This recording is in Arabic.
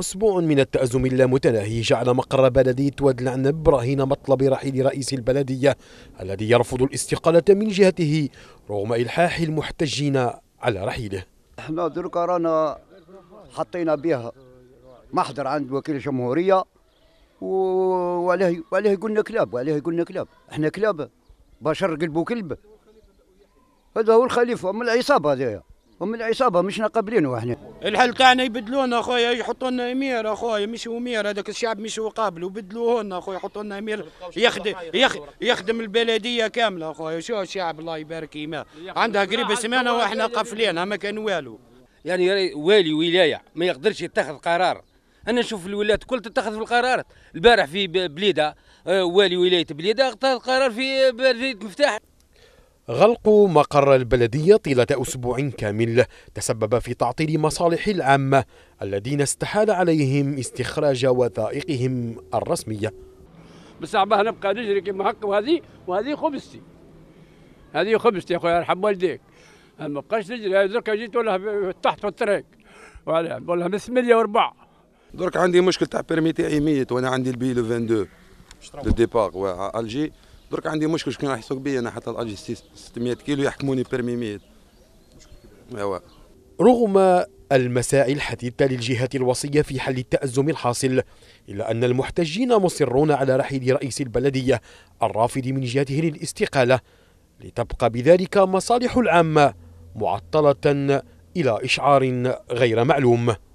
أسبوع من التأزم اللامتناهي جعل مقر بلدية واد العنب رهين مطلب رحيل رئيس البلدية الذي يرفض الاستقالة من جهته رغم إلحاح المحتجين على رحيله احنا دركا رانا حطينا بها محضر عند وكيل الجمهورية وعليه وعليه قلنا كلاب وعليه قلنا كلاب احنا كلاب بشر قلبه كلب هذا هو الخليفة من العصابة هذايا هم العصابه مشنا قابلينه احنا الحل تاعنا يبدلونا اخويا يحطوا لنا امير اخويا مش امير هذاك الشعب مش قابل وبدلوه لنا اخويا يحطوا لنا امير يخدم يخدم البلديه كامله اخويا شو الشعب الله يبارك يماه عندها قريب سمانه واحنا قافلين ما كان والو يعني والي ولايه ما يقدرش يتخذ قرار انا نشوف الولايات الكل تتخذ في القرارات البارح في بليده آه، والي ولايه بليده اخذ قرار في بلديه مفتاح غلق مقر البلدية طيلة أسبوع كامل تسبب في تعطيل مصالح العامة الذين استحال عليهم استخراج وثائقهم الرسمية بصعبة نبقى نجري كما هكا وهذه وهذه خبزتي هذه خبزتي يا أخويا يرحم والديك ما بقاش نجري درك جيت ولا تحت في الطريق ولا ولا من وربع درك عندي مشكل تاع بيرمي تاعي ميت وأنا عندي البي لو 22 لو ديبار الجي درك عندي مشكل شكون راح يسوق بيا انا حتى الاجي 600 كيلو يحكموني بيرمي 100 ايوا رغم المساعي الحديثة للجهات الوصية في حل التأزم الحاصل إلا أن المحتجين مصرون على رحيل رئيس البلدية الرافض من جهته للاستقالة لتبقى بذلك مصالح العامة معطلة إلى إشعار غير معلوم